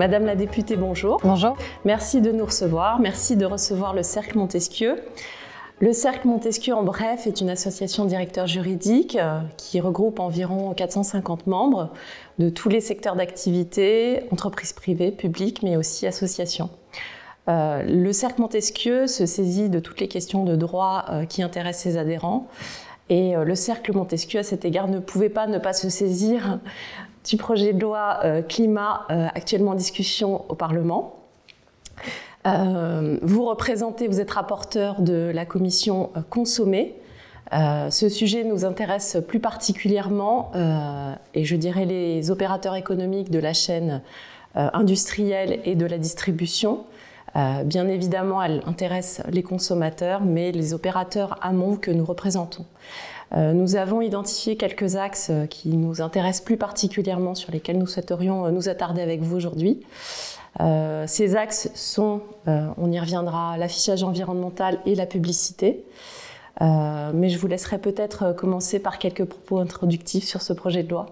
Madame la députée, bonjour. Bonjour. Merci de nous recevoir. Merci de recevoir le Cercle Montesquieu. Le Cercle Montesquieu, en bref, est une association de directeurs juridiques euh, qui regroupe environ 450 membres de tous les secteurs d'activité, entreprises privées, publiques, mais aussi associations. Euh, le Cercle Montesquieu se saisit de toutes les questions de droit euh, qui intéressent ses adhérents. Et le Cercle Montesquieu, à cet égard, ne pouvait pas ne pas se saisir du projet de loi euh, climat euh, actuellement en discussion au Parlement. Euh, vous représentez, vous êtes rapporteur de la commission Consommer. ce sujet nous intéresse plus particulièrement, et je dirais les opérateurs économiques de la chaîne industrielle et de la distribution, euh, bien évidemment, elle intéresse les consommateurs, mais les opérateurs amont que nous représentons. Euh, nous avons identifié quelques axes euh, qui nous intéressent plus particulièrement, sur lesquels nous souhaiterions nous attarder avec vous aujourd'hui. ces axes sont, on y reviendra, l'affichage environnemental et la publicité. mais je vous laisserai peut-être commencer par quelques propos introductifs sur ce projet de loi.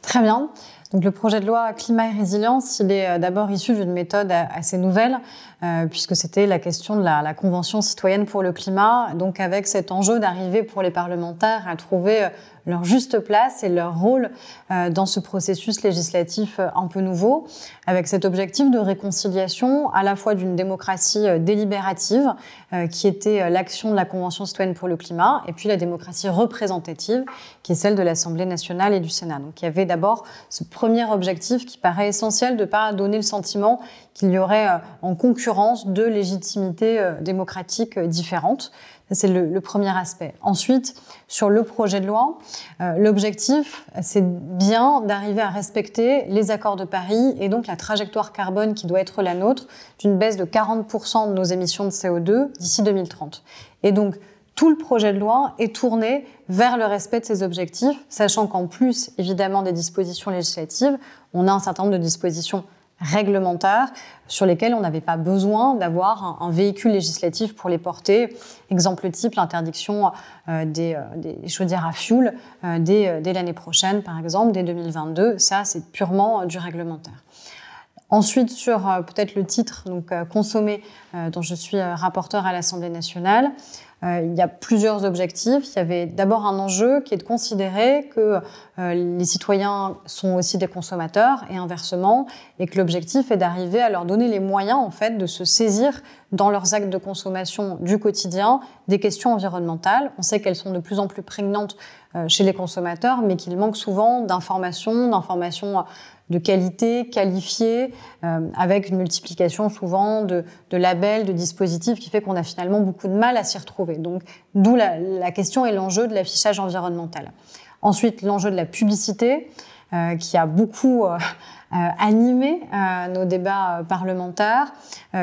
Très bien. Donc, le projet de loi climat et résilience, il est euh, d'abord issu d'une méthode assez nouvelle, euh, puisque c'était la question de la, la, Convention citoyenne pour le climat, donc avec cet enjeu d'arriver pour les parlementaires à trouver euh, leur juste place et leur rôle euh, dans ce processus législatif euh, un peu nouveau, avec cet objectif de réconciliation à la fois d'une démocratie euh, délibérative, qui était l'action de la Convention citoyenne pour le climat, et puis la démocratie représentative, qui est celle de l'Assemblée nationale et du Sénat. Donc il y avait d'abord ce premier objectif qui paraît essentiel de ne pas donner le sentiment qu'il y aurait en concurrence deux légitimités démocratiques différentes c'est le, premier aspect. Ensuite, sur le projet de loi, euh, l'objectif, c'est bien d'arriver à respecter les accords de Paris et donc la trajectoire carbone qui doit être la nôtre d'une baisse de 40% de nos émissions de CO2 d'ici 2030. Et donc, tout le projet de loi est tourné vers le respect de ces objectifs, sachant qu'en plus, évidemment, des dispositions législatives, on a un certain nombre de dispositions réglementaires sur lesquels on n'avait pas besoin d'avoir un, véhicule législatif pour les porter. Exemple type, l'interdiction euh, euh, des, des, chaudières à fioul euh, dès, dès l'année prochaine, par exemple, dès 2022. Ça, c'est purement du réglementaire. Ensuite, sur peut-être le titre, donc consommer, dont je suis rapporteur à l'Assemblée nationale. Euh, il y a plusieurs objectifs. Il y avait d'abord un enjeu qui est de considérer que euh, les citoyens sont aussi des consommateurs et inversement, et que l'objectif est d'arriver à leur donner les moyens en fait de se saisir dans leurs actes de consommation du quotidien des questions environnementales. On sait qu'elles sont de plus en plus prégnantes euh, chez les consommateurs, mais qu'il manque souvent d'informations, d'informations euh, de qualité, qualifiées, euh, avec une multiplication souvent de, labels, de dispositifs, qui fait qu'on a finalement beaucoup de mal à s'y retrouver. Donc, d'où la, question et l'enjeu de l'affichage environnemental. Ensuite, l'enjeu de la publicité, qui a beaucoup animé nos débats parlementaires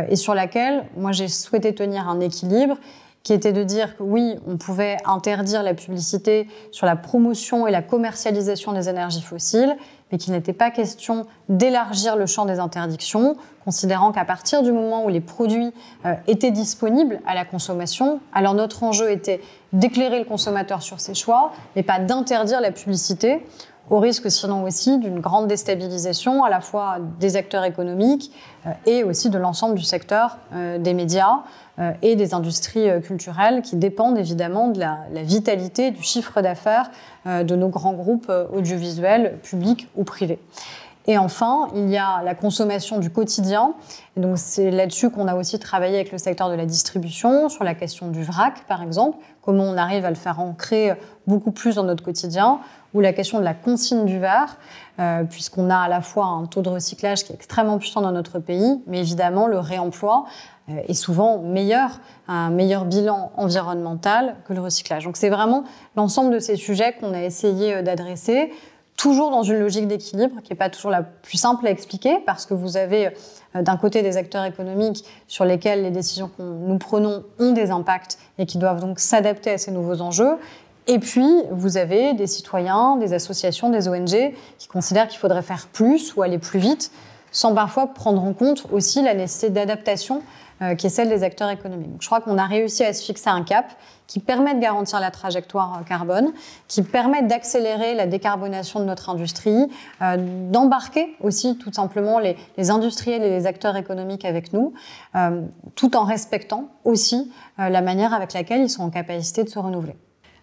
et sur laquelle moi j'ai souhaité tenir un équilibre qui était de dire que oui, on pouvait interdire la publicité sur la promotion et la commercialisation des énergies fossiles, mais qu'il n'était pas question d'élargir le champ des interdictions, considérant qu'à partir du moment où les produits euh, étaient disponibles à la consommation, alors notre enjeu était d'éclairer le consommateur sur ses choix, mais pas d'interdire la publicité au risque sinon aussi d'une grande déstabilisation à la fois des acteurs économiques euh, et aussi de l'ensemble du secteur euh, des médias euh, et des industries culturelles qui dépendent évidemment de la, vitalité du chiffre d'affaires de nos grands groupes audiovisuels publics ou privés. Et enfin, il y a la consommation du quotidien. donc c'est là-dessus qu'on a aussi travaillé avec le secteur de la distribution, sur la question du vrac par exemple, comment on arrive à le faire ancrer beaucoup plus dans notre quotidien, ou la question de la consigne du verre, euh, puisqu'on a à la fois un taux de recyclage qui est extrêmement puissant dans notre pays, mais évidemment le réemploi euh, est souvent meilleur, un meilleur bilan environnemental que le recyclage. Donc c'est vraiment l'ensemble de ces sujets qu'on a essayé euh, d'adresser toujours dans une logique d'équilibre qui n'est pas toujours la plus simple à expliquer parce que vous avez euh, d'un côté des acteurs économiques sur lesquels les décisions que nous prenons ont des impacts et qui doivent donc s'adapter à ces nouveaux enjeux. Et puis, vous avez des citoyens, des associations, des ONG qui considèrent qu'il faudrait faire plus ou aller plus vite, sans parfois prendre en compte aussi la nécessité d'adaptation euh, qui est celle des acteurs économiques. je crois qu'on a réussi à se fixer un cap qui permet de garantir la trajectoire euh, carbone, qui permet d'accélérer la décarbonation de notre industrie, euh, d'embarquer aussi tout simplement les, industriels et les acteurs économiques avec nous, tout en respectant aussi la manière avec laquelle ils sont en capacité de se renouveler.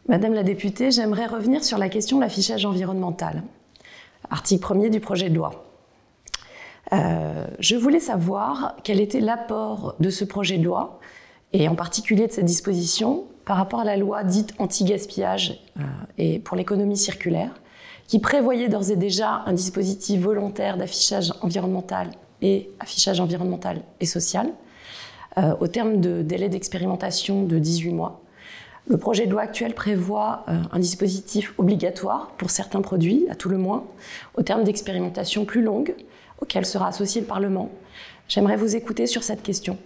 Madame la députée, j'aimerais revenir sur la question de l'affichage environnemental, article 1er du projet de loi. Euh, je voulais savoir quel était l'apport de ce projet de loi, et en particulier de cette disposition, par rapport à la loi dite anti-gaspillage euh, et pour l'économie circulaire, qui prévoyait d'ores et déjà un dispositif volontaire d'affichage environnemental et affichage environnemental et social, euh, au terme de délai d'expérimentation de 18 mois. Le projet de loi actuel prévoit un dispositif obligatoire pour certains produits, à tout le moins, au terme d'expérimentation plus longue, auquel sera associé le Parlement. J'aimerais vous écouter sur cette question.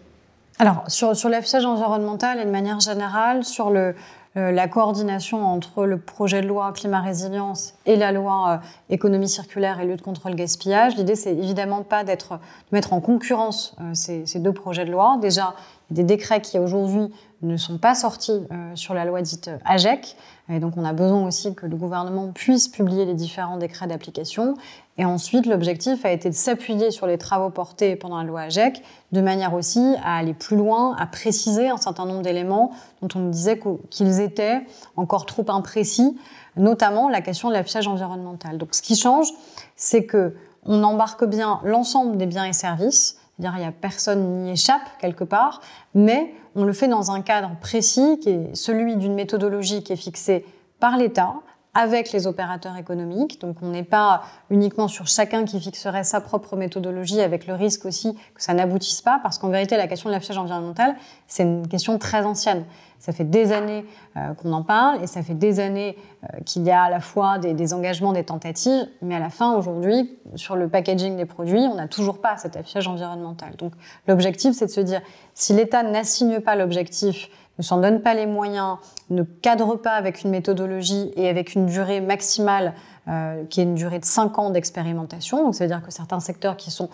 Alors, sur, sur l'affichage environnemental et de manière générale, sur le, euh, la coordination entre le projet de loi climat résilience et la loi euh, économie circulaire et lutte contre le gaspillage. L'idée, c'est évidemment pas d'être de mettre en concurrence euh, ces, ces, deux projets de loi. Déjà, il y a des décrets qui aujourd'hui ne sont pas sortis sur la loi dite AGEC. Et donc on a besoin aussi que le gouvernement puisse publier les différents décrets d'application. Et ensuite, l'objectif a été de s'appuyer sur les travaux portés pendant la loi AGEC, de manière aussi à aller plus loin, à préciser un certain nombre d'éléments dont on disait qu'ils étaient encore trop imprécis, notamment la question de l'affichage environnemental. Donc ce qui change, c'est que on embarque bien l'ensemble des biens et services, il n'y a personne n'y échappe quelque part, mais on le fait dans un cadre précis qui est celui d'une méthodologie qui est fixée par l'État, avec les opérateurs économiques. Donc on n'est pas uniquement sur chacun qui fixerait sa propre méthodologie avec le risque aussi que ça n'aboutisse pas, parce qu'en vérité la question de l'affichage environnemental, c'est une question très ancienne. Ça fait des années euh, qu'on en parle et ça fait des années euh, qu'il y a à la fois des, des, engagements, des tentatives, mais à la fin, aujourd'hui, sur le packaging des produits, on n'a toujours pas cet affichage environnemental. Donc l'objectif, c'est de se dire, si l'État n'assigne pas l'objectif ne s'en donne pas les moyens, ne cadre pas avec une méthodologie et avec une durée maximale euh, qui est une durée de 5 ans d'expérimentation. Donc ça veut dire que certains secteurs qui sont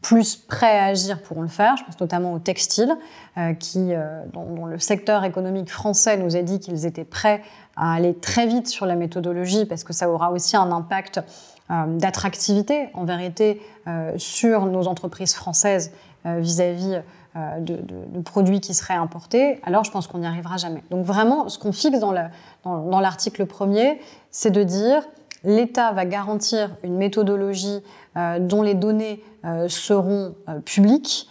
plus prêts à agir pourront le faire. Je pense notamment au textile, euh, qui, euh, dont, le secteur économique français nous a dit qu'ils étaient prêts à aller très vite sur la méthodologie parce que ça aura aussi un impact d'attractivité, en vérité, sur nos entreprises françaises vis-à-vis euh, de, produits qui seraient importés, alors je pense qu'on n'y arrivera jamais. Donc vraiment, ce qu'on fixe dans l'article dans, premier, c'est de dire l'État va garantir une méthodologie euh, dont les données euh, seront publiques,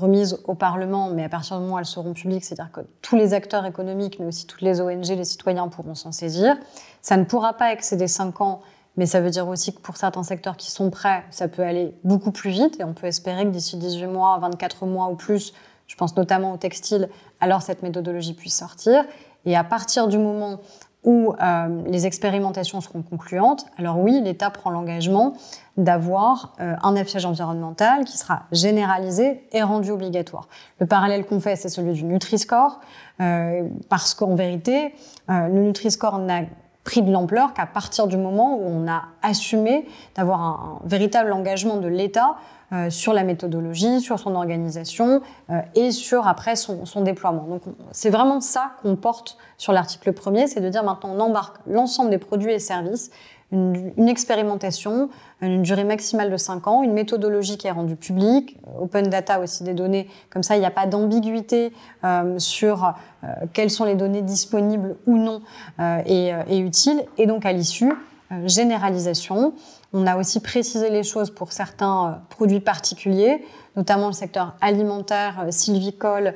remises au Parlement, mais à partir du moment où elles seront publiques, c'est-à-dire que tous les acteurs économiques, mais aussi toutes les ONG, les citoyens pourront s'en saisir. Ça ne pourra pas excéder cinq ans mais ça veut dire aussi que pour certains secteurs qui sont prêts, ça peut aller beaucoup plus vite et on peut espérer que d'ici 18 mois, 24 mois ou plus, je pense notamment au textile, alors cette méthodologie puisse sortir. Et à partir du moment où euh, les expérimentations seront concluantes, alors oui, l'État prend l'engagement d'avoir euh, un affichage environnemental qui sera généralisé et rendu obligatoire. Le parallèle qu'on fait, c'est celui du Nutri-Score, euh, parce qu'en vérité, le Nutri-Score n'a pris de l'ampleur qu'à partir du moment où on a assumé d'avoir un, véritable engagement de l'État euh, sur la méthodologie, sur son organisation euh, et sur après son, son déploiement. Donc c'est vraiment ça qu'on porte sur l'article premier, c'est de dire maintenant on embarque l'ensemble des produits et services une, expérimentation, une durée maximale de 5 ans, une méthodologie qui est rendue publique, euh, open data aussi des données, comme ça il n'y a pas d'ambiguïté euh, sur euh, quelles sont les données disponibles ou non et, utiles, et donc à l'issue, généralisation. On a aussi précisé les choses pour certains produits particuliers, notamment le secteur alimentaire, sylvicole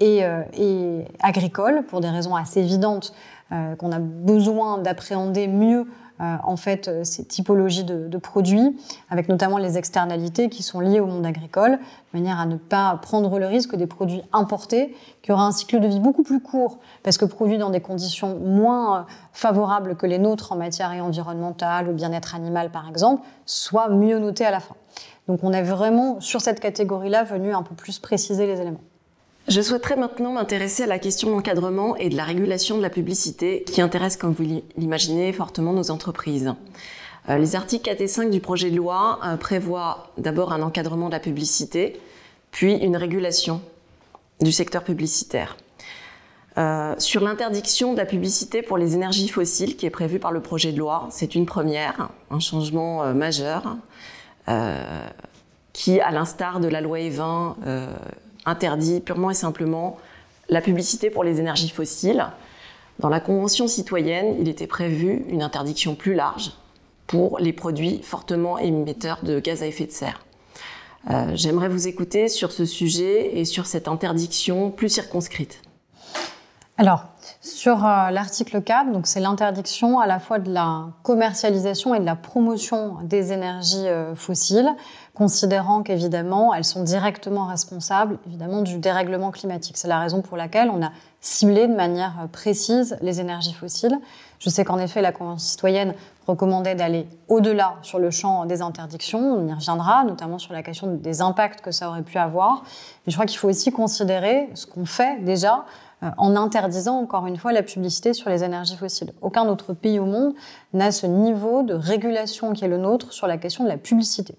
et, et agricole, pour des raisons assez évidentes qu'on a besoin d'appréhender mieux euh, en fait euh, ces typologies de, produits, avec notamment les externalités qui sont liées au monde agricole, de manière à ne pas prendre le risque des produits importés, qui aura un cycle de vie beaucoup plus court, parce que produits dans des conditions moins euh, favorables que les nôtres en matière environnementale ou bien-être animal par exemple, soient mieux notés à la fin. Donc on est vraiment sur cette catégorie-là venu un peu plus préciser les éléments. Je souhaiterais maintenant m'intéresser à la question de l'encadrement et de la régulation de la publicité qui intéresse, comme vous l'imaginez, fortement nos entreprises. Euh, les articles 4 et 5 du projet de loi euh, prévoient d'abord un encadrement de la publicité, puis une régulation du secteur publicitaire. Euh, sur l'interdiction de la publicité pour les énergies fossiles qui est prévue par le projet de loi, c'est une première, un changement majeur, qui, à l'instar de la loi E20 interdit purement et simplement la publicité pour les énergies fossiles. Dans la Convention citoyenne, il était prévu une interdiction plus large pour les produits fortement émetteurs de gaz à effet de serre. Euh, j'aimerais vous écouter sur ce sujet et sur cette interdiction plus circonscrite. Alors, sur euh, l'article 4. Donc, c'est l'interdiction à la fois de la commercialisation et de la promotion des énergies euh, fossiles, considérant qu'évidemment, elles sont directement responsables, évidemment, du dérèglement climatique. C'est la raison pour laquelle on a ciblé de manière euh, précise les énergies fossiles. Je sais qu'en effet, la Convention citoyenne recommandait d'aller au-delà sur le champ des interdictions. On y reviendra, notamment sur la question des impacts que ça aurait pu avoir. Mais je crois qu'il faut aussi considérer ce qu'on fait déjà euh, en interdisant encore une fois la publicité sur les énergies fossiles. Aucun autre pays au monde n'a ce niveau de régulation qui est le nôtre sur la question de la publicité.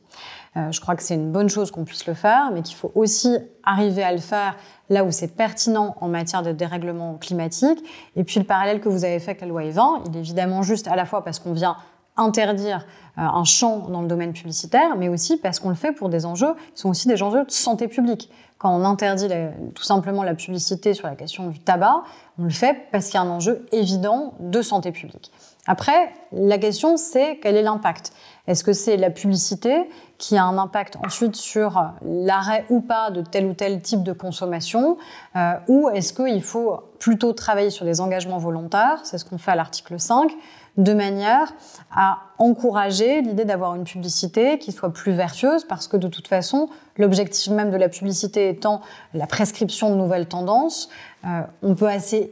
Euh, je crois que c'est une bonne chose qu'on puisse le faire, mais qu'il faut aussi arriver à le faire là où c'est pertinent en matière de dérèglement climatique. Et puis le parallèle que vous avez fait avec la loi E20, il est évidemment juste à la fois parce qu'on vient interdire euh, un champ dans le domaine publicitaire, mais aussi parce qu'on le fait pour des enjeux qui sont aussi des enjeux de santé publique. Quand on interdit tout simplement la publicité sur la question du tabac, on le fait parce qu'il y a un enjeu évident de santé publique. Après, la question c'est quel est l'impact Est-ce que c'est la publicité qui a un impact ensuite sur l'arrêt ou pas de tel ou tel type de consommation euh, Ou est-ce qu'il faut plutôt travailler sur des engagements volontaires C'est ce qu'on fait à l'article 5 de manière à encourager l'idée d'avoir une publicité qui soit plus vertueuse, parce que de toute façon, l'objectif même de la publicité étant la prescription de nouvelles tendances, euh, on peut assez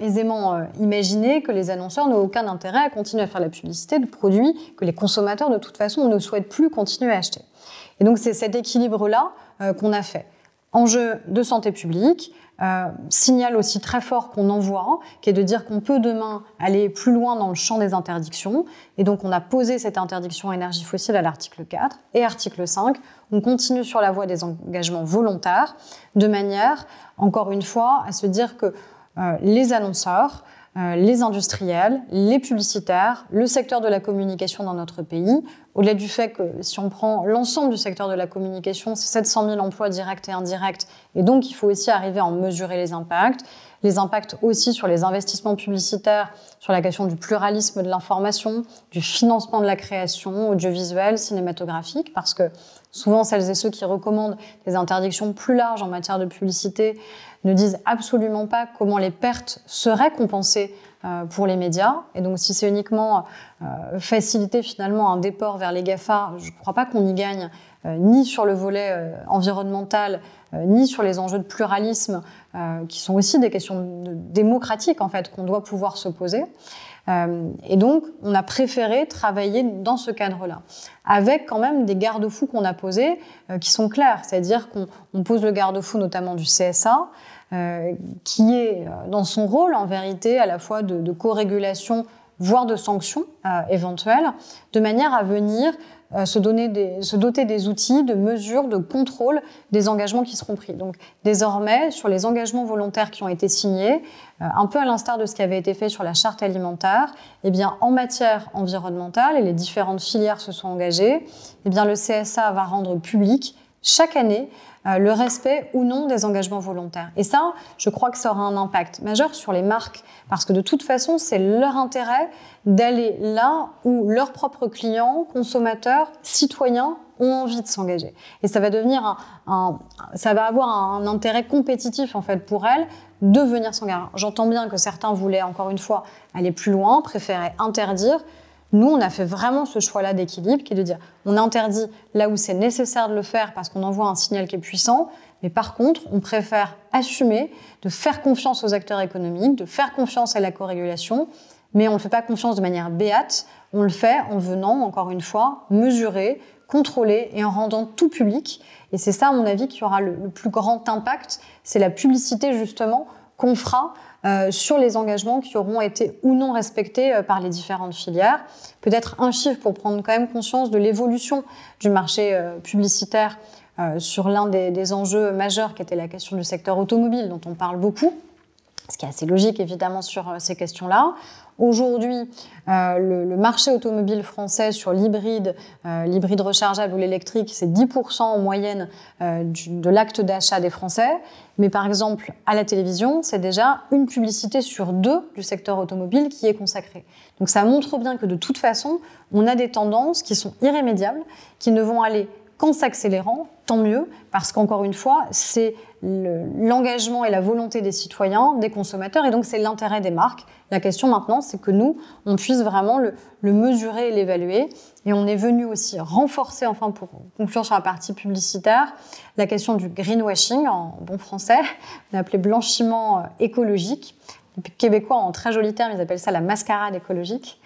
aisément euh, imaginer que les annonceurs n'ont aucun intérêt à continuer à faire la publicité de produits que les consommateurs, de toute façon, ne souhaitent plus continuer à acheter. Et donc c'est cet équilibre-là euh, qu'on a fait enjeu de santé publique, euh, signal aussi très fort qu'on envoie, qui est de dire qu'on peut demain aller plus loin dans le champ des interdictions. Et donc on a posé cette interdiction énergie fossile à l'article 4 et article 5. On continue sur la voie des engagements volontaires, de manière, encore une fois, à se dire que euh, les annonceurs, euh, les industriels, les publicitaires, le secteur de la communication dans notre pays. Au-delà du fait que si on prend l'ensemble du secteur de la communication, c'est 700 000 emplois directs et indirects, et donc il faut aussi arriver à en mesurer les impacts. Les impacts aussi sur les investissements publicitaires, sur la question du pluralisme de l'information, du financement de la création audiovisuelle, cinématographique, parce que souvent celles et ceux qui recommandent des interdictions plus larges en matière de publicité ne disent absolument pas comment les pertes seraient compensées euh, pour les médias. Et donc, si c'est uniquement euh, faciliter finalement un déport vers les GAFA, je ne crois pas qu'on y gagne euh, ni sur le volet environnemental, ni sur les enjeux de pluralisme, qui sont aussi des questions démocratiques en fait qu'on doit pouvoir se poser. Euh, et donc, on a préféré travailler dans ce cadre-là, avec quand même des garde-fous qu'on a posés euh, qui sont clairs, c'est-à-dire qu'on pose le garde-fou notamment du CSA, euh, qui est dans son rôle en vérité à la fois de, de co-régulation voire de sanction éventuelle, de manière à venir euh, se, doter des outils de mesures, de contrôle des engagements qui seront pris. Donc désormais, sur les engagements volontaires qui ont été signés, euh, un peu à l'instar de ce qui avait été fait sur la charte alimentaire, eh bien, en matière environnementale, et les différentes filières se sont engagées, eh bien, le CSA va rendre public chaque année euh, le respect ou non des engagements volontaires. Et ça, je crois que ça aura un impact majeur sur les marques, parce que de toute façon, c'est leur intérêt d'aller là où leurs propres clients, consommateurs, citoyens ont envie de s'engager. Et ça va devenir un, ça va avoir un, intérêt compétitif en fait pour elles de venir s'engager. J'entends bien que certains voulaient encore une fois aller plus loin, préférer interdire. Nous, on a fait vraiment ce choix-là d'équilibre qui est de dire on interdit là où c'est nécessaire de le faire parce qu'on envoie un signal qui est puissant, mais par contre, on préfère assumer de faire confiance aux acteurs économiques, de faire confiance à la co-régulation, mais on ne fait pas confiance de manière béate, on le fait en venant, encore une fois, mesurer, contrôler et en rendant tout public. Et c'est ça, à mon avis, qui aura le plus grand impact, c'est la publicité justement qu'on fera euh, sur les engagements qui auront été ou non respectés euh, par les différentes filières. Peut-être un chiffre pour prendre quand même conscience de l'évolution du marché euh, publicitaire sur l'un des, des, enjeux majeurs qui était la question du secteur automobile dont on parle beaucoup. Ce qui est assez logique évidemment sur ces questions-là. Aujourd'hui, euh, le, marché automobile français sur l'hybride, euh, l'hybride rechargeable ou l'électrique, c'est 10% en moyenne euh, de l'acte d'achat des Français. Mais par exemple, à la télévision, c'est déjà une publicité sur deux du secteur automobile qui est consacrée. Donc ça montre bien que de toute façon, on a des tendances qui sont irrémédiables, qui ne vont aller qu'en s'accélérant tant mieux, parce qu'encore une fois, c'est l'engagement et la volonté des citoyens, des consommateurs, et donc c'est l'intérêt des marques. La question maintenant, c'est que nous, on puisse vraiment le, mesurer et l'évaluer. Et on est venu aussi renforcer, enfin pour conclure sur la partie publicitaire, la question du greenwashing, en bon français, on appelé blanchiment euh, écologique, québécois en très joli terme, ils appellent ça la mascarade écologique.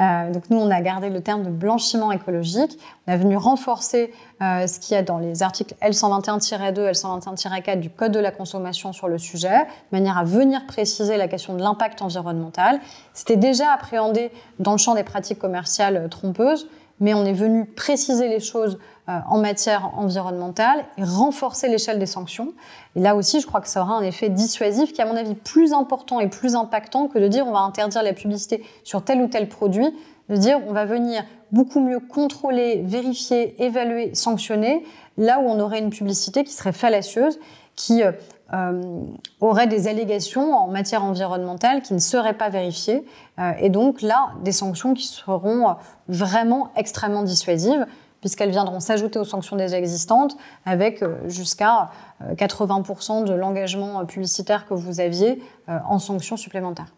Euh, donc nous, on a gardé le terme de blanchiment écologique. On a venu renforcer euh, ce qu'il y a dans les articles L121-2, L121-4 du Code de la consommation sur le sujet, de manière à venir préciser la question de l'impact environnemental. C'était déjà appréhendé dans le champ des pratiques commerciales euh, trompeuses, mais on est venu préciser les choses euh, en matière environnementale et renforcer l'échelle des sanctions. Et là aussi, je crois que ça aura un effet dissuasif qui à mon avis, plus important et plus impactant que de dire on va interdire la publicité sur tel ou tel produit, de dire on va venir beaucoup mieux contrôler, vérifier, évaluer, sanctionner, là où on aurait une publicité qui serait fallacieuse, qui euh, euh, aurait des allégations en matière environnementale qui ne seraient pas vérifiées, et donc là, des sanctions qui seront vraiment extrêmement dissuasives puisqu'elles viendront s'ajouter aux sanctions déjà existantes, avec euh, jusqu'à 80% euh, de l'engagement euh, publicitaire que vous aviez en sanctions supplémentaires.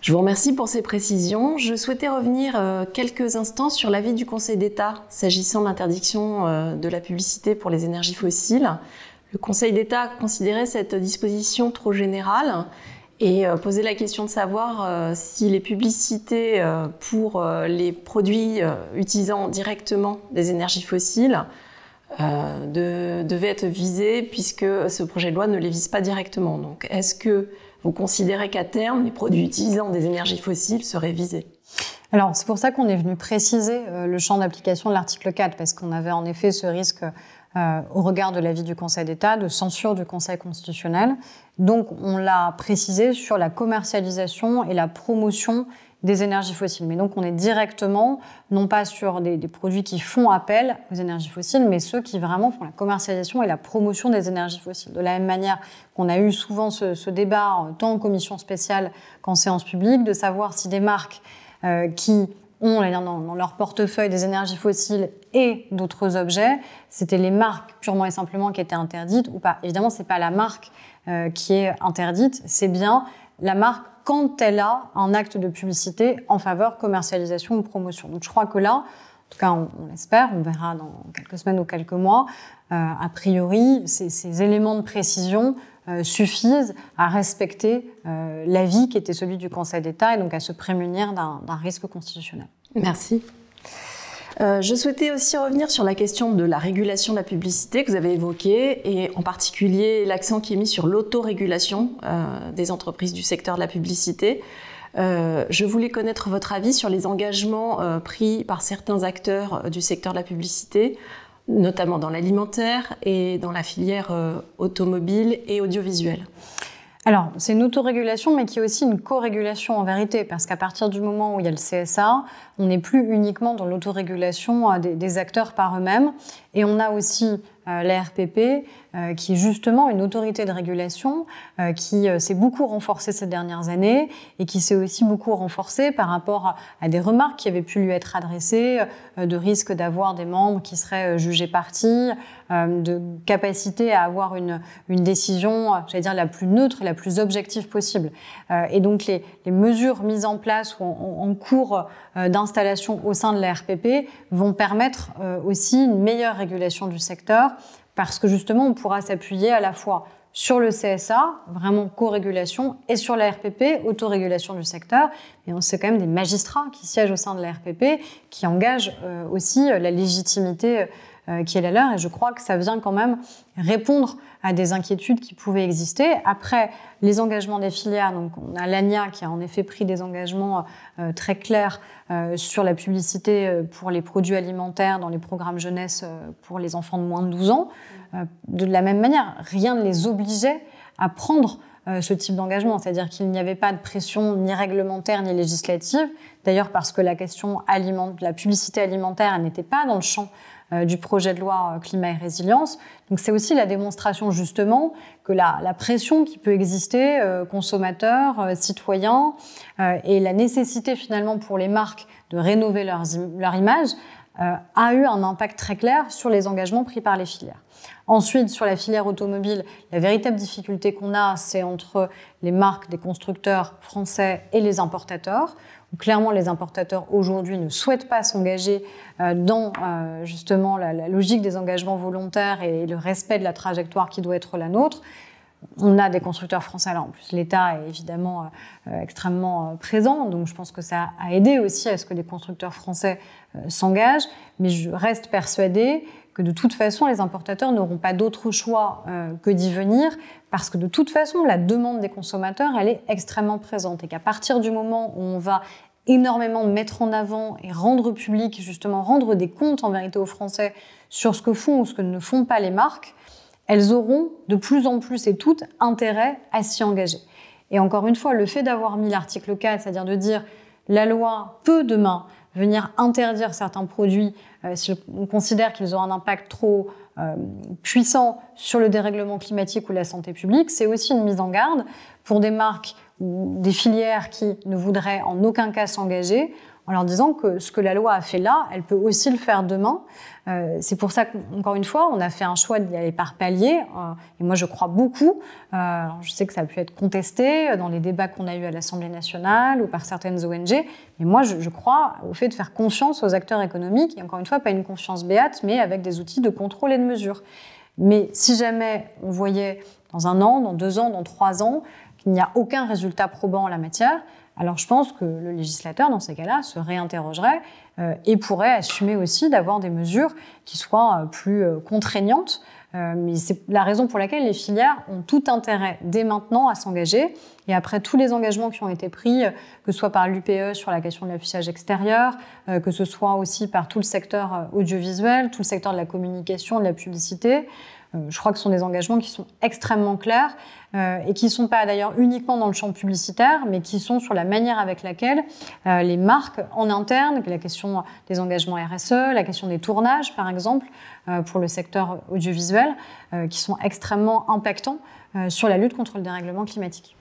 Je vous remercie pour ces précisions. Je souhaitais revenir quelques instants sur l'avis du Conseil d'État s'agissant de l'interdiction de la publicité pour les énergies fossiles. Le Conseil d'État considérait cette disposition trop générale et euh, poser la question de savoir euh, si les publicités euh, pour les produits utilisant directement des énergies fossiles devaient être visées puisque ce projet de loi ne les vise pas directement. Donc est-ce que vous considérez qu'à terme, les produits utilisant des énergies fossiles seraient visés alors, c'est pour ça qu'on est venu préciser le champ d'application de l'article 4, parce qu'on avait en effet ce risque euh, au regard de l'avis du Conseil d'État, de censure du Conseil constitutionnel. Donc on l'a précisé sur la commercialisation et la promotion des énergies fossiles. Mais donc on est directement, non pas sur des, produits qui font appel aux énergies fossiles, mais ceux qui vraiment font la commercialisation et la promotion des énergies fossiles. De la même manière qu'on a eu souvent ce, débat, euh, tant en commission spéciale qu'en séance publique, de savoir si des marques euh, qui ont dans, leur portefeuille des énergies fossiles et d'autres objets. C'était les marques purement et simplement qui étaient interdites ou pas. Évidemment, n'est pas la marque euh, qui est interdite, c'est bien la marque quand elle a un acte de publicité en faveur commercialisation ou promotion. Donc je crois que là, en tout cas, on, l'espère, on verra dans quelques semaines ou quelques mois. Euh, a priori, ces, éléments de précision euh, suffisent à respecter euh, l'avis qui était celui du Conseil d'État et donc à se prémunir d'un risque constitutionnel. Merci. Euh, je souhaitais aussi revenir sur la question de la régulation de la publicité que vous avez évoquée, et en particulier l'accent qui est mis sur l'autorégulation des entreprises du secteur de la publicité. je voulais connaître votre avis sur les engagements pris par certains acteurs du secteur de la publicité notamment dans l'alimentaire et dans la filière euh, automobile et audiovisuelle. Alors, c'est une autorégulation, mais qui est aussi une co-régulation en vérité, parce qu'à partir du moment où il y a le CSA, on n'est plus uniquement dans l'autorégulation euh, des, des, acteurs par eux-mêmes, et on a aussi euh, l'ARPP, euh, qui est justement une autorité de régulation euh, qui s'est beaucoup renforcée ces dernières années et qui s'est aussi beaucoup renforcée par rapport à des remarques qui avaient pu lui être adressées de risque d'avoir des membres qui seraient jugés partis, de capacité à avoir une, une décision, j'allais dire, la plus neutre, la plus objective possible. Et donc les, les mesures mises en place ou en, cours d'installation au sein de l'ARPP vont permettre aussi une meilleure régulation du secteur parce que justement, on pourra s'appuyer à la fois sur le CSA, vraiment co-régulation, et sur la RPP, autorégulation du secteur. Mais on sait quand même des magistrats qui siègent au sein de la RPP, qui engagent euh, aussi euh, la légitimité euh, euh, qui est la leur. Et je crois que ça vient quand même répondre à des inquiétudes qui pouvaient exister. Après, les engagements des filières, donc on a l'ANIA qui a en effet pris des engagements euh, très clairs euh, sur la publicité pour les produits alimentaires dans les programmes jeunesse pour les enfants de moins de 12 ans. de la même manière, rien ne les obligeait à prendre euh, ce type d'engagement, c'est-à-dire qu'il n'y avait pas de pression ni réglementaire ni législative, d'ailleurs parce que la question de la publicité alimentaire n'était pas dans le champ euh, du projet de loi euh, climat et résilience. Donc c'est aussi la démonstration justement que la, pression qui peut exister, consommateurs, citoyens, et la nécessité finalement pour les marques de rénover leur image, euh, a eu un impact très clair sur les engagements pris par les filières. Ensuite, sur la filière automobile, la véritable difficulté qu'on a, c'est entre les marques des constructeurs français et les importateurs. Clairement, les importateurs aujourd'hui ne souhaitent pas s'engager euh, dans euh, justement la logique des engagements volontaires et le respect de la trajectoire qui doit être la nôtre. On a des constructeurs français là. En plus, l'État est évidemment extrêmement présent. Donc, je pense que ça a aidé aussi à ce que les constructeurs français euh, s'engagent, mais je reste persuadée que de toute façon, les importateurs n'auront pas d'autre choix euh, que d'y venir, parce que de toute façon, la demande des consommateurs, elle est extrêmement présente, et qu'à partir du moment où on va énormément mettre en avant et rendre public, justement, rendre des comptes en vérité aux Français sur ce que font ou ce que ne font pas les marques, elles auront de plus en plus et toutes intérêt à s'y engager. Et encore une fois, le fait d'avoir mis l'article 4, c'est-à-dire de dire la loi peut demain venir interdire certains produits euh, si on considère qu'ils ont un impact trop euh, puissant sur le dérèglement climatique ou la santé publique, c'est aussi une mise en garde pour des marques ou des filières qui ne voudraient en aucun cas s'engager en leur disant que ce que la loi a fait là, elle peut aussi le faire demain. Euh, c'est pour ça qu'encore une fois, on a fait un choix d'y aller par palier. Euh, et moi, je crois beaucoup. Euh, je sais que ça a pu être contesté dans les débats qu'on a eus à l'Assemblée nationale ou par certaines ONG. Mais moi, je, crois au fait de faire confiance aux acteurs économiques. Et encore une fois, pas une confiance béate, mais avec des outils de contrôle et de mesure. Mais si jamais on voyait dans un an, dans deux ans, dans trois ans, qu'il n'y a aucun résultat probant en la matière, alors je pense que le législateur, dans ces cas-là, se réinterrogerait euh, et pourrait assumer aussi d'avoir des mesures qui soient euh, plus euh, contraignantes. mais c'est la raison pour laquelle les filières ont tout intérêt dès maintenant à s'engager. Et après tous les engagements qui ont été pris, que ce soit par l'UPE sur la question de l'affichage extérieur, que ce soit aussi par tout le secteur audiovisuel, tout le secteur de la communication, de la publicité, euh, je crois que ce sont des engagements qui sont extrêmement clairs euh, et qui ne sont pas d'ailleurs uniquement dans le champ publicitaire, mais qui sont sur la manière avec laquelle euh, les marques en interne, la question des engagements RSE, la question des tournages par exemple pour le secteur audiovisuel, qui sont extrêmement impactants sur la lutte contre le dérèglement climatique.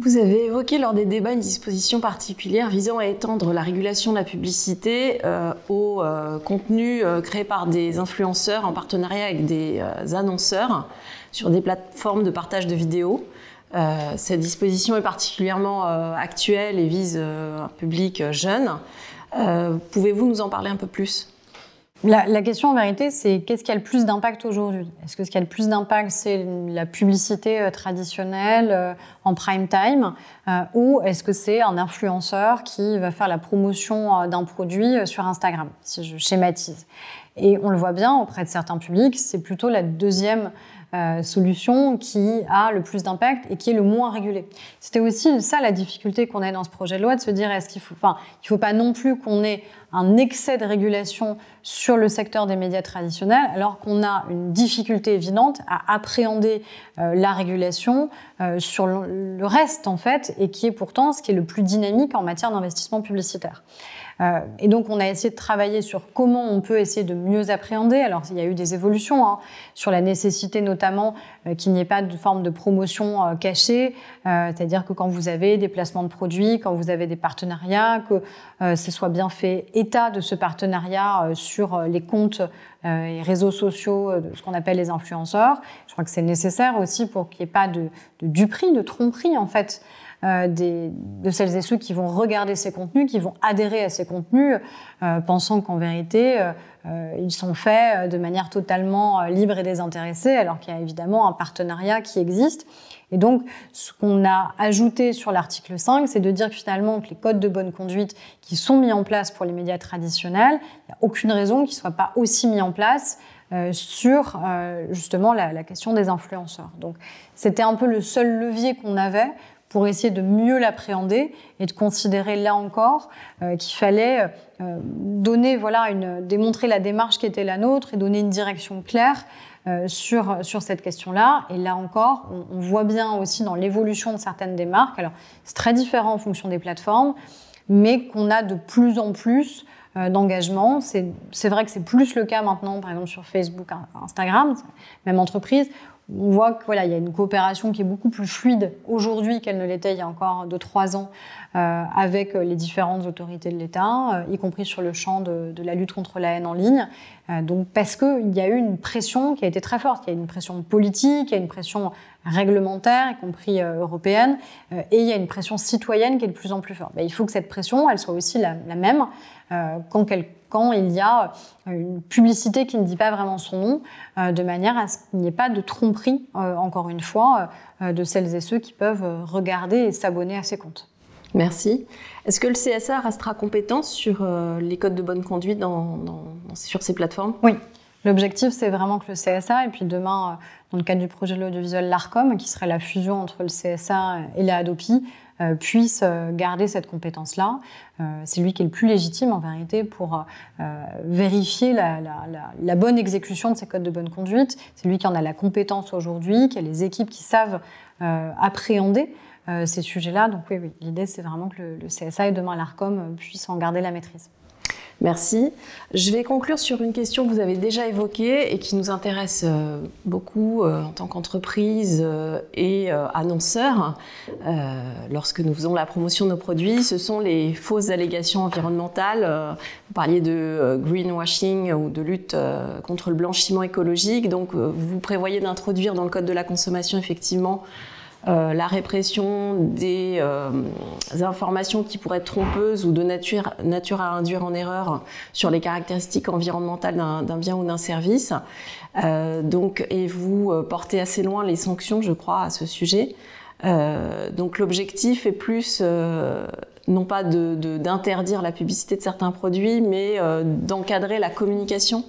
Vous avez évoqué lors des débats une disposition particulière visant à étendre la régulation de la publicité euh, au aux euh, euh, créé contenus créés par des influenceurs en partenariat avec des annonceurs sur des plateformes de partage de vidéos. cette disposition est particulièrement actuelle et vise un public jeune. Pouvez-vous nous en parler un peu plus la, question en vérité, c'est qu'est-ce qui a le plus d'impact aujourd'hui Est-ce que ce qui a le plus d'impact, c'est la publicité euh, traditionnelle euh, en prime time euh, Ou est-ce que c'est un influenceur qui va faire la promotion d'un produit sur Instagram, si je schématise Et on le voit bien auprès de certains publics, c'est plutôt la deuxième euh, solution qui a le plus d'impact et qui est le moins régulé. C'était aussi ça la difficulté qu'on a dans ce projet de loi, de se dire est-ce qu'il faut, enfin, il faut pas non plus qu'on ait un excès de régulation sur le secteur des médias traditionnels, alors qu'on a une difficulté évidente à appréhender euh, la régulation euh, sur le reste en fait, et qui est pourtant ce qui est le plus dynamique en matière d'investissement publicitaire. Euh, et donc, on a essayé de travailler sur comment on peut essayer de mieux appréhender. Alors, il y a eu des évolutions hein, sur la nécessité, notamment, euh, qu'il n'y ait pas de forme de promotion euh, cachée, c'est-à-dire que quand vous avez des placements de produits, quand vous avez des partenariats, que ce soit bien fait état de ce partenariat sur les comptes et réseaux sociaux de ce qu'on appelle les influenceurs. Je crois que c'est nécessaire aussi pour qu'il n'y ait pas de, de duperie, de tromperie, en fait. Euh, de celles et ceux qui vont regarder ces contenus, qui vont adhérer à ces contenus, euh, pensant qu'en vérité, euh, ils sont faits de manière totalement libre et désintéressée, alors qu'il y a évidemment un partenariat qui existe. Et donc, ce qu'on a ajouté sur l'article 5, c'est de dire que finalement que les codes de bonne conduite qui sont mis en place pour les médias traditionnels, il n'y a aucune raison qu'ils ne soient pas aussi mis en place sur justement la, question des influenceurs. Donc c'était un peu le seul levier qu'on avait pour essayer de mieux l'appréhender et de considérer là encore euh, qu'il fallait euh, donner, voilà, une, démontrer la démarche qui était la nôtre et donner une direction claire euh, sur, sur cette question-là. Et là encore, on, voit bien aussi dans l'évolution de certaines des alors c'est très différent en fonction des plateformes, mais qu'on a de plus en plus d'engagement. C'est vrai que c'est plus le cas maintenant, par exemple sur Facebook, Instagram, même entreprise, on voit qu'il voilà, y a une coopération qui est beaucoup plus fluide aujourd'hui qu'elle ne l'était il y a encore de trois ans euh, avec les différentes autorités de l'État, euh, y compris sur le champ de, la lutte contre la haine en ligne. Euh, donc, parce qu'il y a eu une pression qui a été très forte. Il y a une pression politique, il y a une pression réglementaire, y compris européenne, et il y a une pression citoyenne qui est de plus en plus forte. Mais ben, il faut que cette pression, elle soit aussi la, la même quand elle quand il y a euh, une publicité qui ne dit pas vraiment son nom, euh, de manière à ce qu'il n'y ait pas de tromperie, euh, encore une fois, de celles et ceux qui peuvent regarder et s'abonner à ces comptes. Merci. Est-ce que le CSA restera compétent sur les codes de bonne conduite dans, sur ces plateformes Oui. L'objectif, c'est vraiment que le CSA, et puis demain, dans le cadre du projet de l'audiovisuel, l'ARCOM, qui serait la fusion entre le CSA et la Hadopi, euh, puisse euh, garder cette compétence-là. Euh, c'est lui qui est le plus légitime en vérité pour vérifier la, bonne exécution de ces codes de bonne conduite. C'est lui qui en a la compétence aujourd'hui, qui a les équipes qui savent appréhender ces sujets-là. Donc oui, l'idée c'est vraiment que le, le CSA et demain l'ARCOM puissent en garder la maîtrise. Merci. Je vais conclure sur une question que vous avez déjà évoquée et qui nous intéresse euh, beaucoup euh, en tant qu'entreprise euh, et annonceur lorsque nous faisons la promotion de nos produits. Ce sont les fausses allégations environnementales. Vous parliez de greenwashing ou de lutte contre le blanchiment écologique. Donc, vous prévoyez d'introduire dans le Code de la consommation effectivement euh, la répression des euh, informations qui pourraient être trompeuses ou de nature, à induire en erreur sur les caractéristiques environnementales d'un bien ou d'un service. Euh, donc, et vous portez assez loin les sanctions, je crois, à ce sujet. donc l'objectif est plus non pas d'interdire de, la publicité de certains produits, mais d'encadrer la communication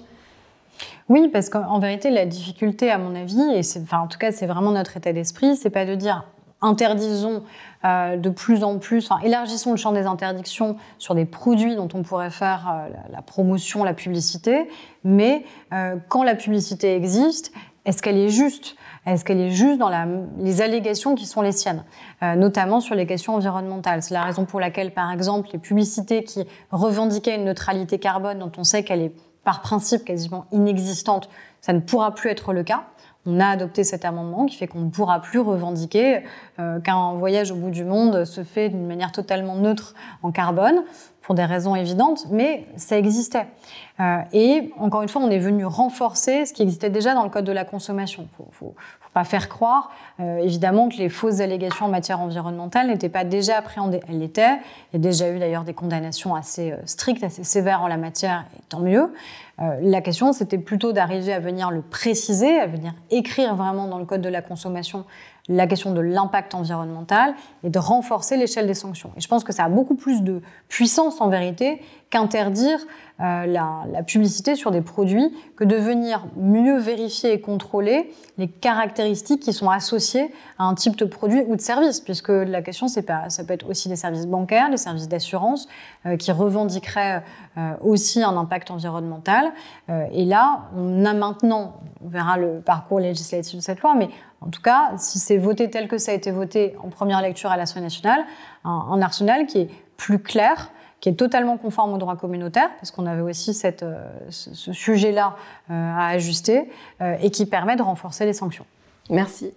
oui, parce qu'en vérité, la difficulté, à mon avis, et en tout cas, c'est vraiment notre état d'esprit, c'est pas de dire interdisons euh, de plus en plus, élargissons le champ des interdictions sur des produits dont on pourrait faire euh, la, promotion, la publicité, mais euh, quand la publicité existe, est-ce qu'elle est juste Est-ce qu'elle est juste dans les allégations qui sont les siennes, notamment sur les questions environnementales C'est la raison pour laquelle, par exemple, les publicités qui revendiquaient une neutralité carbone, dont on sait qu'elle est par principe quasiment inexistante, ça ne pourra plus être le cas. On a adopté cet amendement qui fait qu'on ne pourra plus revendiquer euh, qu'un voyage au bout du monde se fait d'une manière totalement neutre en carbone, pour des raisons évidentes, mais ça existait. Euh, et encore une fois, on est venu renforcer ce qui existait déjà dans le Code de la consommation faire croire, euh, évidemment, que les fausses allégations en matière environnementale n'étaient pas déjà appréhendées. Elles l'étaient. Il y a déjà eu d'ailleurs des condamnations assez euh, strictes, assez sévères en la matière, et tant mieux. Euh, la question, c'était plutôt d'arriver à venir le préciser, à venir écrire vraiment dans le Code de la consommation la question de l'impact environnemental et de renforcer l'échelle des sanctions. Et je pense que ça a beaucoup plus de puissance en vérité qu'interdire euh, la, publicité sur des produits que de venir mieux vérifier et contrôler les caractéristiques qui sont associées à un type de produit ou de service, puisque la question, c'est pas, ça peut être aussi des services bancaires, des services d'assurance, euh, qui revendiqueraient euh, aussi un impact environnemental. et là, on a maintenant, on verra le parcours législatif de cette loi, mais en tout cas, si c'est voté tel que ça a été voté en première lecture à l'Assemblée nationale, un arsenal qui est plus clair qui est totalement conforme au droit communautaire, parce qu'on avait aussi cette, euh, ce sujet-là euh, à ajuster, euh, et qui permet de renforcer les sanctions. Merci.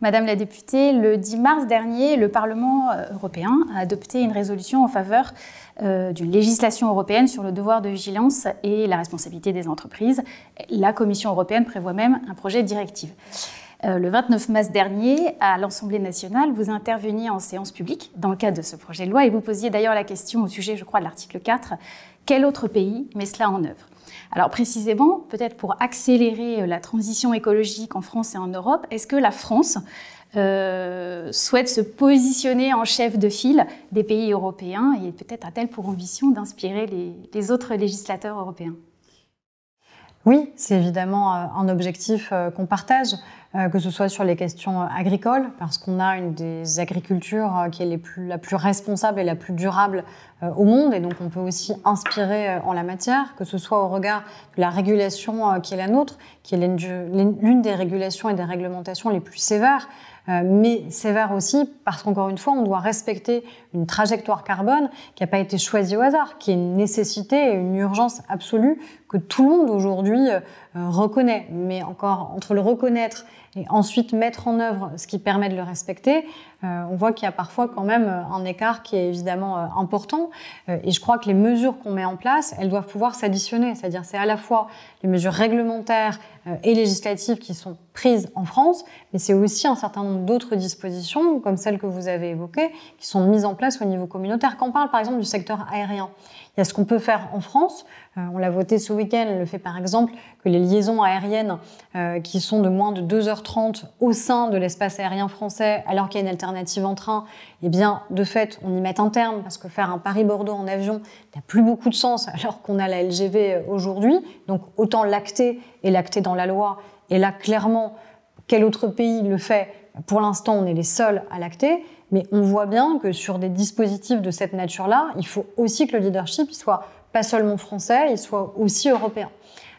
Madame la députée, le 10 mars dernier, le Parlement européen a adopté une résolution en faveur d'une législation européenne sur le devoir de vigilance et la responsabilité des entreprises. La Commission européenne prévoit même un projet de directive. Euh, le 29 mars dernier, à l'Assemblée nationale, vous interveniez en séance publique dans le cadre de ce projet de loi et vous posiez d'ailleurs la question au sujet, je crois, de l'article 4, quel autre pays met cela en œuvre Alors précisément, peut-être pour accélérer euh, la transition écologique en France et en Europe, est-ce que la France euh, souhaite se positionner en chef de file des pays européens et peut-être a-t-elle pour ambition d'inspirer les autres législateurs européens oui, c'est évidemment un objectif qu'on partage. Euh, que ce soit sur les questions agricoles, parce qu'on a une des agricultures euh, qui est la plus responsable et la plus durable euh, au monde, et donc on peut aussi inspirer en la matière, que ce soit au regard de la régulation qui est la nôtre, qui est l'une des régulations et des réglementations les plus sévères, mais sévères aussi parce qu'encore une fois, on doit respecter une trajectoire carbone qui n'a pas été choisie au hasard, qui est une nécessité et une urgence absolue que tout le monde aujourd'hui reconnaît. Mais encore, entre le reconnaître et ensuite mettre en œuvre ce qui permet de le respecter, euh, on voit qu'il y a parfois quand même euh, un écart qui est évidemment euh, important. et je crois que les mesures qu'on met en place, elles doivent pouvoir s'additionner. C'est-à-dire c'est à la fois les mesures réglementaires et législatives qui sont prises en France, mais c'est aussi un certain nombre d'autres dispositions, comme celles que vous avez évoquées, qui sont mises en place au niveau communautaire. Quand on parle par exemple du secteur aérien, il y a ce qu'on peut faire en France. Euh, on l'a voté ce week-end, le fait par exemple que les liaisons aériennes euh, qui sont de moins de 2h30 au sein de l'espace aérien français, alors qu'il y a une alternative en train, eh bien, de fait, on y met un terme parce que faire un Paris-Bordeaux en avion n'a plus beaucoup de sens alors qu'on a la LGV euh, aujourd'hui. Donc, autant l'acter et l'acter dans la loi. Et là, clairement, quel autre pays le fait Pour l'instant, on est les seuls à l'acter. Mais on voit bien que sur des dispositifs de cette nature-là, il faut aussi que le leadership soit pas seulement français, il soit aussi européen.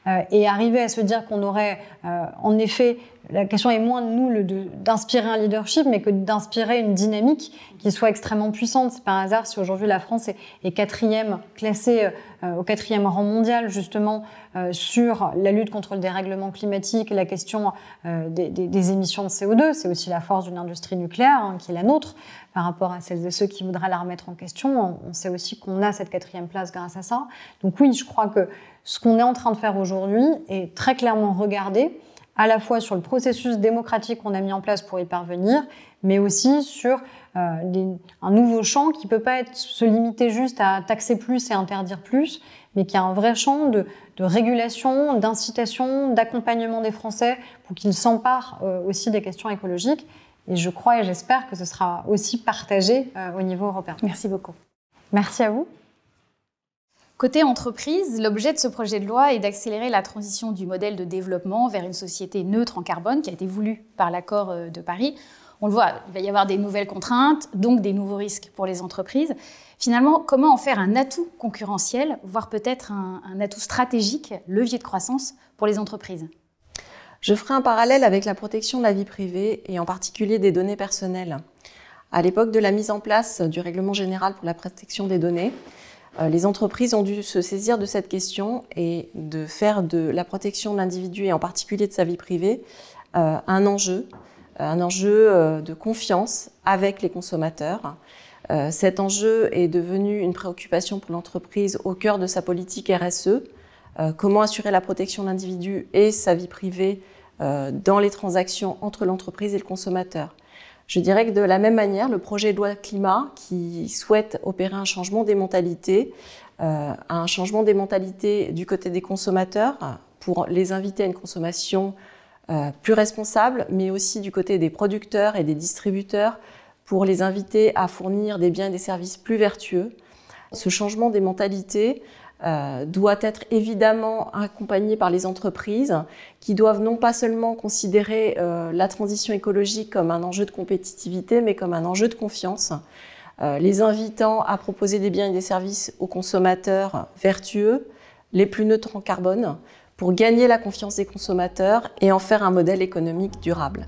Euh, et arriver à se dire qu'on aurait euh, en effet la question est moins de nous d'inspirer un leadership, mais que d'inspirer une dynamique qui soit extrêmement puissante. C'est pas un hasard si aujourd'hui la France est, quatrième, classée euh, au quatrième rang mondial justement euh, sur la lutte contre le dérèglement climatique, la question euh, des, émissions de CO2. C'est aussi la force d'une industrie nucléaire hein, qui est la nôtre par rapport à celles de ceux qui voudraient la remettre en question. on sait aussi qu'on a cette quatrième place grâce à ça. Donc oui, je crois que ce qu'on est en train de faire aujourd'hui est très clairement regardé à la fois sur le processus démocratique qu'on a mis en place pour y parvenir, mais aussi sur euh, un nouveau champ qui ne peut pas être, se limiter juste à taxer plus et interdire plus, mais qui a un vrai champ de, régulation, d'incitation, d'accompagnement des Français pour qu'ils s'emparent euh, aussi des questions écologiques. Et je crois et j'espère que ce sera aussi partagé euh, au niveau européen. Merci beaucoup. Merci à vous. Côté entreprise, l'objet de ce projet de loi est d'accélérer la transition du modèle de développement vers une société neutre en carbone qui a été voulue par l'accord euh, de Paris. On le voit, il va y avoir des nouvelles contraintes, donc des nouveaux risques pour les entreprises. Finalement, comment en faire un atout concurrentiel, voire peut-être un, atout stratégique, levier de croissance pour les entreprises Je ferai un parallèle avec la protection de la vie privée et en particulier des données personnelles. À l'époque de la mise en place du règlement général pour la protection des données, euh, les entreprises ont dû se saisir de cette question et de faire de la protection de l'individu et en particulier de sa vie privée euh, un enjeu, un enjeu euh, de confiance avec les consommateurs. cet enjeu est devenu une préoccupation pour l'entreprise au cœur de sa politique RSE. comment assurer la protection de l'individu et sa vie privée dans les transactions entre l'entreprise et le consommateur je dirais que de la même manière, le projet de loi climat qui souhaite opérer un changement des mentalités, euh, un changement des mentalités du côté des consommateurs pour les inviter à une consommation euh, plus responsable, mais aussi du côté des producteurs et des distributeurs pour les inviter à fournir des biens et des services plus vertueux. Ce changement des mentalités euh, doit être évidemment accompagné par les entreprises qui doivent non pas seulement considérer euh, la transition écologique comme un enjeu de compétitivité, mais comme un enjeu de confiance, euh, les invitant à proposer des biens et des services aux consommateurs vertueux, les plus neutres en carbone, pour gagner la confiance des consommateurs et en faire un modèle économique durable.